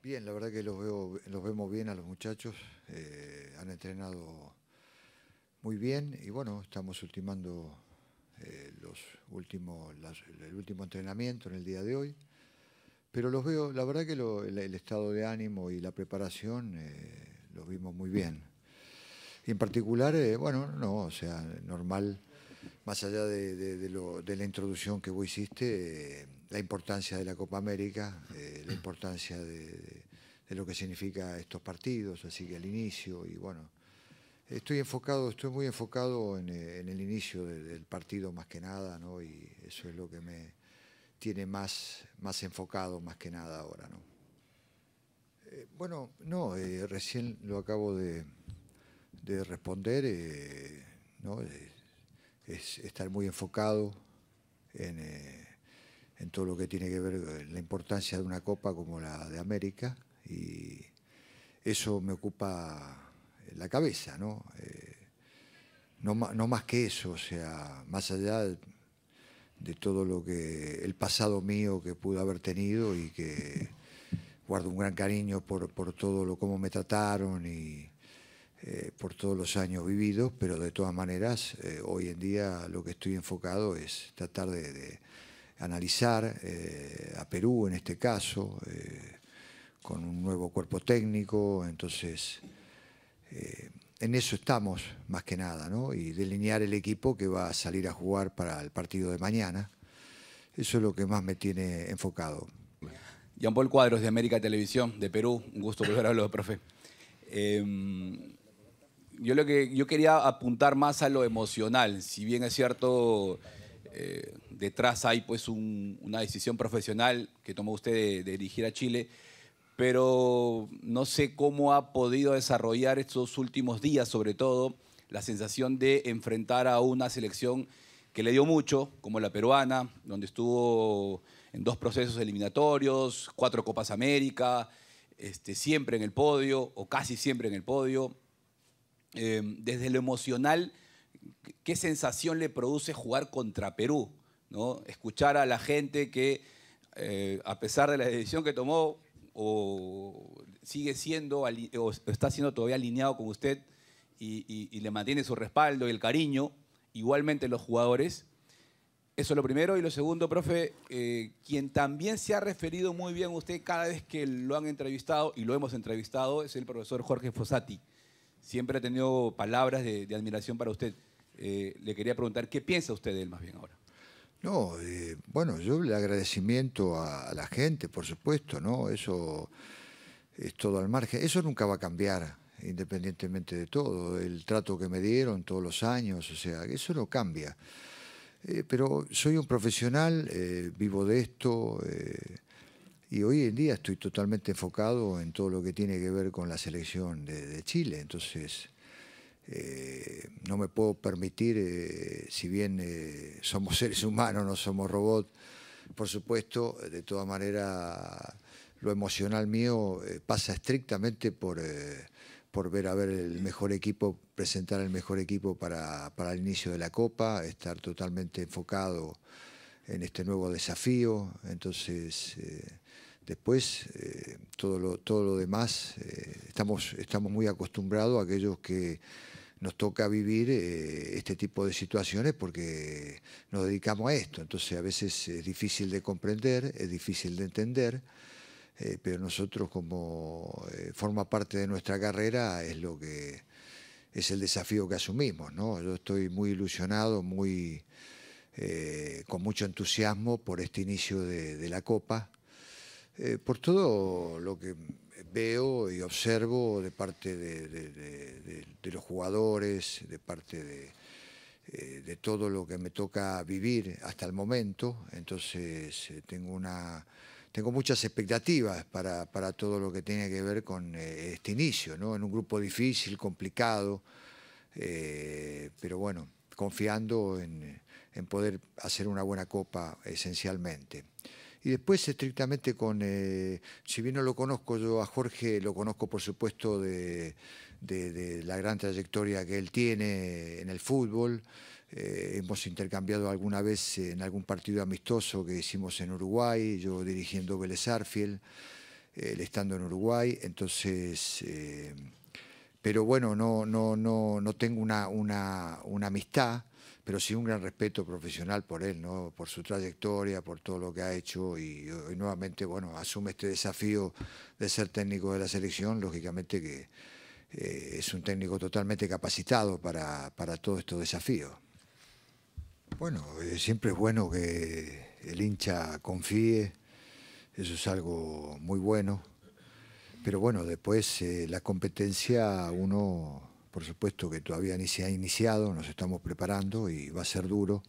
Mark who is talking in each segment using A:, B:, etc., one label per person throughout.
A: Bien, la verdad que los, veo, los vemos bien a los muchachos, eh, han entrenado muy bien y bueno, estamos ultimando eh, los últimos, el último entrenamiento en el día de hoy, pero los veo, la verdad que el, estado de ánimo y la preparación eh, los vimos muy bien. en particular, bueno, no, o sea, normal, más allá de, de la introducción que vos hiciste la importancia de la Copa América, eh, la importancia de, lo que significa estos partidos, así que al inicio y bueno, estoy enfocado, estoy muy enfocado en, eh, el inicio del partido más que nada, ¿no? Y eso es lo que me tiene más, más enfocado más que nada ahora, ¿no? Eh, bueno, no, recién lo acabo de, de responder, ¿no? es estar muy enfocado en en todo lo que tiene que ver la importancia de una copa como la de América y eso me ocupa la cabeza, ¿no? Eh, no, más que eso, o sea, más allá de todo lo que el pasado mío que pude haber tenido y que guardo un gran cariño por, todo lo cómo me trataron y eh, por todos los años vividos, pero de todas maneras eh, hoy en día lo que estoy enfocado es tratar de analizar eh, a Perú en este caso, eh, con un nuevo cuerpo técnico, entonces eh, en eso estamos más que nada, ¿no? y delinear el equipo que va a salir a jugar para el partido de mañana, eso es lo que más me tiene enfocado. Jean Paul
B: Cuadros de América Televisión, de Perú, un gusto poder a hablar, profe. yo lo que yo quería apuntar más a lo emocional, si bien es cierto eh, detrás hay pues una decisión profesional que tomó usted de, dirigir a Chile, pero no sé cómo ha podido desarrollar estos últimos días, sobre todo, la sensación de enfrentar a una selección que le dio mucho, como la peruana, donde estuvo en dos procesos eliminatorios, cuatro Copas América, este, siempre en el podio o casi siempre en el podio. Eh, desde lo emocional, qué sensación le produce jugar contra Perú, ¿no? Escuchar a la gente que, eh, a pesar de la decisión que tomó, o sigue siendo, o está siendo todavía alineado con usted y, le mantiene su respaldo y el cariño, igualmente los jugadores. Eso es lo primero. Y lo segundo, profe, eh, quien también se ha referido muy bien a usted cada vez que lo han entrevistado y lo hemos entrevistado es el profesor Jorge Fossati. Siempre ha tenido palabras de admiración para usted. Eh, le quería preguntar, ¿qué piensa usted de él más bien ahora?
A: No, eh, bueno, yo le agradecimiento a, la gente, por supuesto, ¿no? Eso es todo al margen. Eso nunca va a cambiar, independientemente de todo. El trato que me dieron todos los años, o sea, eso no cambia. Eh, pero soy un profesional, vivo de esto y hoy en día estoy totalmente enfocado en todo lo que tiene que ver con la selección de Chile. Entonces, no me puedo permitir, eh, si bien eh, somos seres humanos, no somos robots, por supuesto, de todas manera lo emocional mío eh, pasa estrictamente por, por ver a ver el mejor equipo, presentar el mejor equipo para, el inicio de la Copa, estar totalmente enfocado en este nuevo desafío. Entonces, después, todo, lo, todo lo demás, estamos, estamos muy acostumbrados a aquellos que nos toca vivir eh, este tipo de situaciones porque nos dedicamos a esto. Entonces a veces es difícil de comprender, es difícil de entender, eh, pero nosotros como eh, forma parte de nuestra carrera es lo que es el desafío que asumimos. Yo estoy muy ilusionado, muy con mucho entusiasmo por este inicio de, de la Copa, por todo lo que veo y observo de parte de, los jugadores, de parte eh, de, todo lo que me toca vivir hasta el momento. Entonces eh, tengo, una, tengo muchas expectativas para, todo lo que tiene que ver con eh, este inicio, en un grupo difícil, complicado, pero bueno, confiando en poder hacer una buena copa esencialmente. Y después estrictamente con, eh, si bien no lo conozco, yo a Jorge lo conozco por supuesto de, la gran trayectoria que él tiene en el fútbol. Eh, hemos intercambiado alguna vez en algún partido amistoso que hicimos en Uruguay, yo dirigiendo Vélez Arfiel, él estando en Uruguay. Entonces eh, pero bueno, no, no, no, no tengo una, amistad, pero sí un gran respeto profesional por él, ¿no? por su trayectoria, por todo lo que ha hecho y, nuevamente, bueno, asume este desafío de ser técnico de la selección, lógicamente que eh, es un técnico totalmente capacitado para, para todos estos desafíos. Bueno, eh, siempre es bueno que el hincha confíe, eso es algo muy bueno. Pero bueno, después eh, la competencia, uno, por supuesto que todavía ni se ha iniciado, nos estamos preparando y va a ser duro.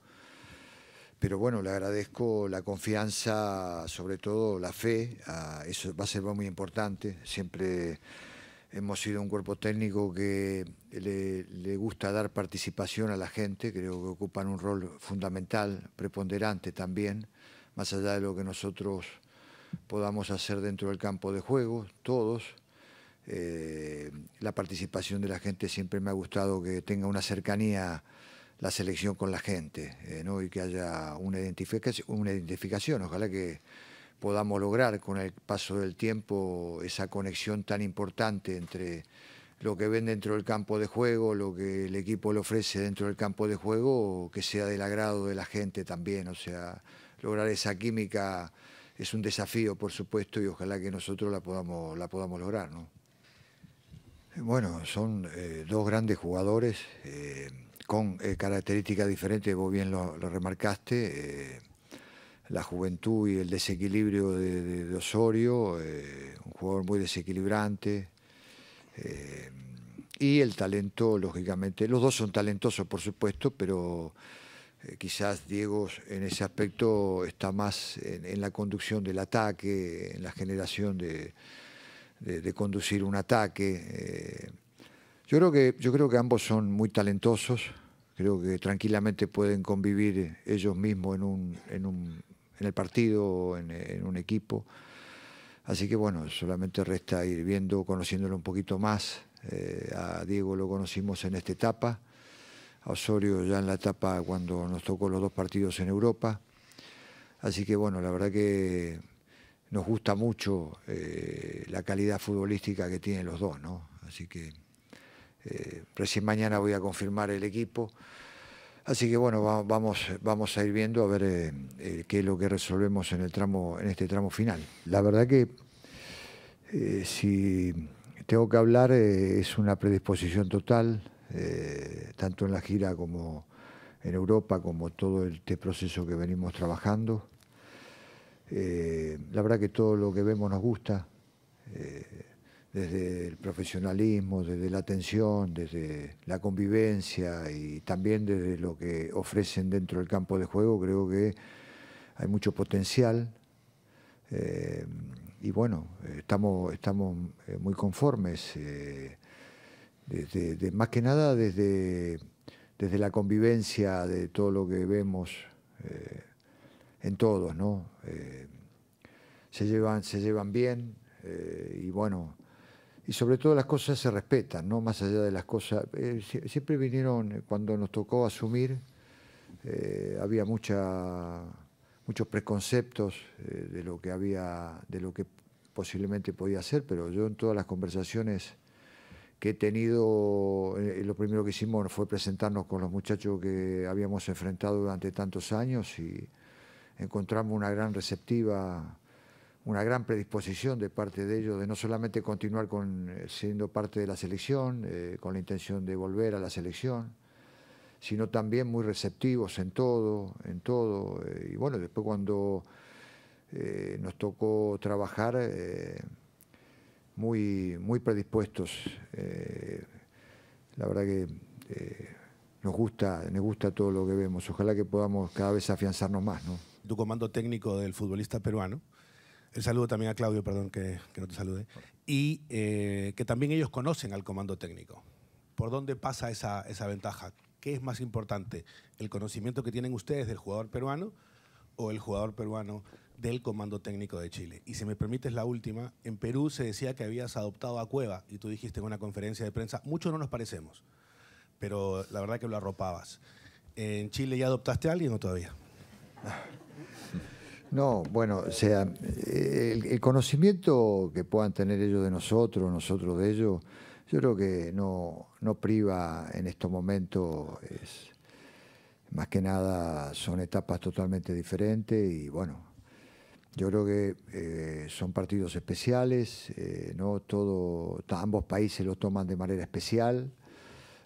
A: Pero bueno, le agradezco la confianza, sobre todo la fe, eso va a ser muy importante. Siempre hemos sido un cuerpo técnico que le gusta dar participación a la gente, creo que ocupan un rol fundamental, preponderante también, más allá de lo que nosotros podamos hacer dentro del campo de juego, todos. Eh, la participación de la gente siempre me ha gustado que tenga una cercanía la selección con la gente eh, ¿no? y que haya una identificación, una identificación. Ojalá que podamos lograr con el paso del tiempo esa conexión tan importante entre lo que ven dentro del campo de juego, lo que el equipo le ofrece dentro del campo de juego, que sea del agrado de la gente también, o sea, lograr esa química es un desafío, por supuesto, y ojalá que nosotros la podamos, la podamos lograr. ¿no? Bueno, son eh, dos grandes jugadores eh, con eh, características diferentes, vos bien lo, remarcaste, la juventud y el desequilibrio de Osorio, un jugador muy desequilibrante, y el talento, lógicamente, los dos son talentosos, por supuesto, pero eh, quizás Diego en ese aspecto está más en, la conducción del ataque, en la generación de, conducir un ataque. Eh. yo, creo que, yo creo que ambos son muy talentosos, creo que tranquilamente pueden convivir ellos mismos en, un, en, un, en el partido, en, en un equipo. Así que bueno, solamente resta ir viendo, conociéndolo un poquito más. Eh, a Diego lo conocimos en esta etapa Osorio ya en la etapa cuando nos tocó los dos partidos en Europa. Así que bueno, la verdad que nos gusta mucho eh, la calidad futbolística que tienen los dos, ¿no? Así que eh, recién mañana voy a confirmar el equipo. Así que bueno, vamos, vamos a ir viendo a ver eh, qué es lo que resolvemos en, el tramo, en este tramo final. La verdad que si tengo que hablar es una predisposición total, eh, tanto en la gira como en Europa, como todo este proceso que venimos trabajando. Eh, la verdad que todo lo que vemos nos gusta, eh, desde el profesionalismo, desde la atención, desde la convivencia y también desde lo que ofrecen dentro del campo de juego, creo que hay mucho potencial. y bueno, estamos, estamos muy conformes desde, de, más que nada desde, desde la convivencia de todo lo que vemos eh, en todos, ¿no? Eh, se, llevan, se llevan bien eh, y bueno, y sobre todo las cosas se respetan, ¿no? Más allá de las cosas, siempre vinieron, cuando nos tocó asumir, había mucha, muchos preconceptos de lo que había, de lo que posiblemente podía ser, pero yo en todas las conversaciones que he tenido, eh, lo primero que hicimos fue presentarnos con los muchachos que habíamos enfrentado durante tantos años y encontramos una gran receptiva, una gran predisposición de parte de ellos de no solamente continuar con, eh, siendo parte de la selección, eh, con la intención de volver a la selección, sino también muy receptivos en todo, en todo. y bueno, después cuando nos tocó trabajar muy, muy predispuestos. Eh, la verdad que eh, nos gusta, nos gusta todo lo que vemos. Ojalá que podamos cada vez afianzarnos más. ¿no?
B: Tu comando técnico del futbolista peruano. El saludo también a Claudio, perdón que, que no te salude. Y eh, que también ellos conocen al comando técnico. ¿Por dónde pasa esa, esa ventaja? ¿Qué es más importante? ¿El conocimiento que tienen ustedes del jugador peruano o el jugador peruano del Comando Técnico de Chile. Y si me permites la última, en Perú se decía que habías adoptado a Cueva y tú dijiste en una conferencia de prensa, muchos no nos parecemos, pero la verdad que lo arropabas. ¿En Chile ya adoptaste a alguien o todavía?
A: No, bueno, o sea, el, conocimiento que puedan tener ellos de nosotros, nosotros de ellos, yo creo que no, no priva en estos momentos, es, más que nada son etapas totalmente diferentes y bueno, yo creo que eh, son partidos especiales, eh, no todo, ambos países lo toman de manera especial.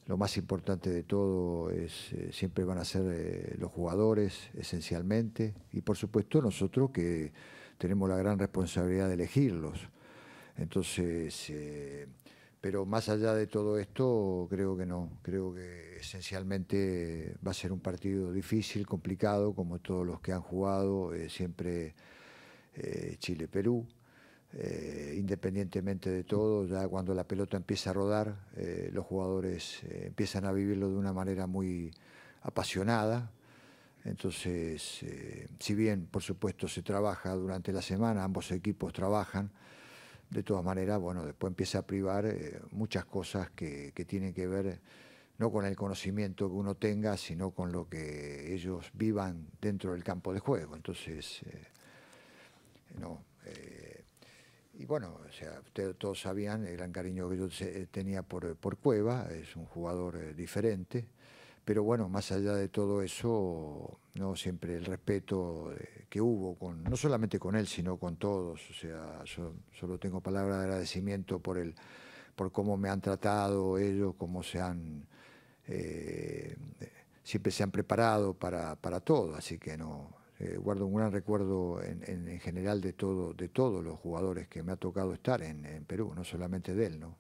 A: Lo más importante de todo es eh, siempre van a ser los jugadores esencialmente y por supuesto nosotros que tenemos la gran responsabilidad de elegirlos. Entonces, pero más allá de todo esto, creo que no. Creo que esencialmente va a ser un partido difícil, complicado, como todos los que han jugado siempre eh, Chile-Perú. Eh, independientemente de todo, ya cuando la pelota empieza a rodar, eh, los jugadores empiezan a vivirlo de una manera muy apasionada. Entonces, si bien, por supuesto, se trabaja durante la semana, ambos equipos trabajan, de todas maneras, bueno, después empieza a privar muchas cosas que, tienen que ver no con el conocimiento que uno tenga, sino con lo que ellos vivan dentro del campo de juego. Entonces, ¿no? Eh, y bueno, o sea, ustedes todos sabían el gran cariño que yo eh, tenía eh, por, Cueva, es un jugador diferente, pero bueno, más allá de todo eso, no siempre el respeto que hubo, con, no solamente con él, sino con todos, o sea, solo tengo palabras de agradecimiento por, el, por cómo me han tratado ellos, cómo se han... siempre se han preparado para, para todo, así que no, eh, guardo un gran recuerdo en, general de, todo, de todos los jugadores que me ha tocado estar en, Perú, no solamente de él, ¿no?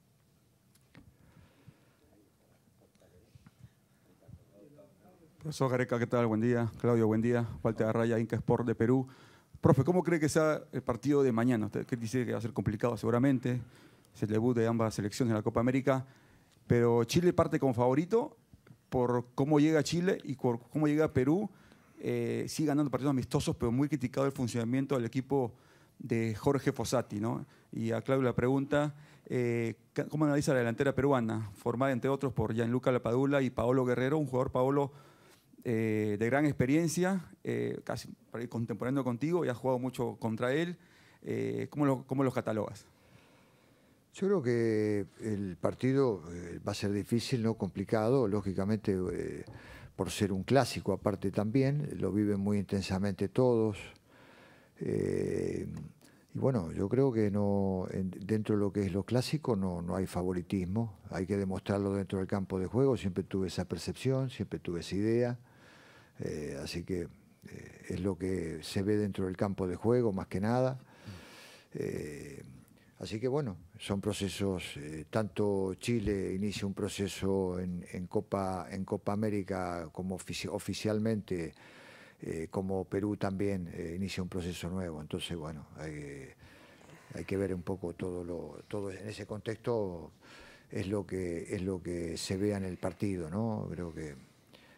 A: Profesor
B: Gareca, ¿qué tal? Buen día. Claudio, buen día. Walter Arraya, Inca Sport de Perú. Profe, ¿cómo cree que sea el partido de mañana? Usted dice que va a ser complicado seguramente. Es el debut de ambas selecciones en la Copa América. Pero Chile parte como favorito por cómo llega Chile y por cómo llega Perú eh, sigue sí ganando partidos amistosos, pero muy criticado el funcionamiento del equipo de Jorge Fossati. ¿no? Y a Claudio la pregunta, eh, ¿cómo analiza la delantera peruana, formada entre otros por Gianluca Lapadula y Paolo Guerrero, un jugador Paolo eh, de gran experiencia, casi contemporáneo contigo, y ha jugado mucho contra él? ¿cómo, ¿Cómo los catalogas?
A: Yo creo que el partido va a ser difícil, no complicado, lógicamente por ser un clásico aparte también, lo viven muy intensamente todos. Eh, y bueno, yo creo que no dentro de lo que es lo clásico no, no hay favoritismo, hay que demostrarlo dentro del campo de juego, siempre tuve esa percepción, siempre tuve esa idea, eh, así que eh, es lo que se ve dentro del campo de juego más que nada. Así que bueno, son procesos, eh, tanto Chile inicia un proceso en, Copa, en Copa América como oficialmente, eh, como Perú también eh, inicia un proceso nuevo. Entonces, bueno, hay, que ver un poco todo lo, todo en ese contexto es lo que es lo que se vea en el partido, ¿no? Creo que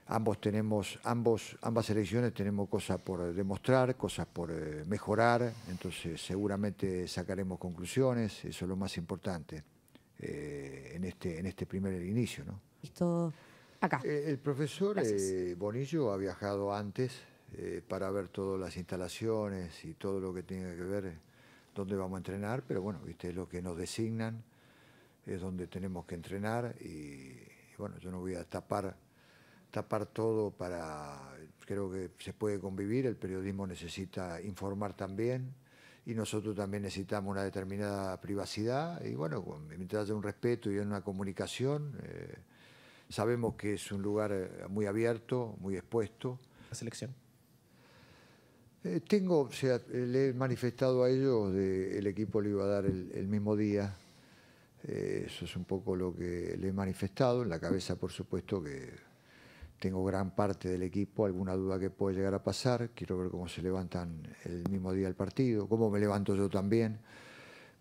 A: ambos tenemos, ambos, ambas elecciones tenemos cosas por demostrar, cosas por eh, mejorar, entonces seguramente sacaremos conclusiones, eso es lo más importante eh, en, este, en este primer inicio. ¿no? acá. Eh, el profesor Bonillo ha viajado antes para ver todas las instalaciones y todo lo que tiene que ver dónde vamos a entrenar, pero bueno, viste, es lo que nos designan, es donde tenemos que entrenar y bueno, yo no voy a tapar tapar todo para... Creo que se puede convivir, el periodismo necesita informar también y nosotros también necesitamos una determinada privacidad y bueno, mientras haya un respeto y una comunicación, eh, sabemos que es un lugar eh, muy abierto, muy expuesto. La selección. Eh, tengo, o sea, le he manifestado a ellos, de, el equipo le iba a dar el, mismo día, eso es un poco lo que le he manifestado, en la cabeza por supuesto que tengo gran parte del equipo, alguna duda que puede llegar a pasar, quiero ver cómo se levantan el mismo día el partido, cómo me levanto yo también,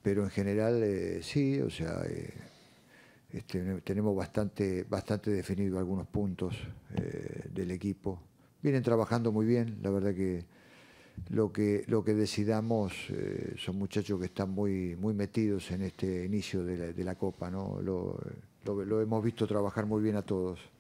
A: pero en general eh, sí, o sea, eh, este, tenemos bastante, bastante definido algunos puntos eh, del equipo. Vienen trabajando muy bien, la verdad que lo que, lo que decidamos son muchachos que están muy, muy metidos en este inicio de la, Copa, ¿no? lo hemos visto trabajar muy bien a todos.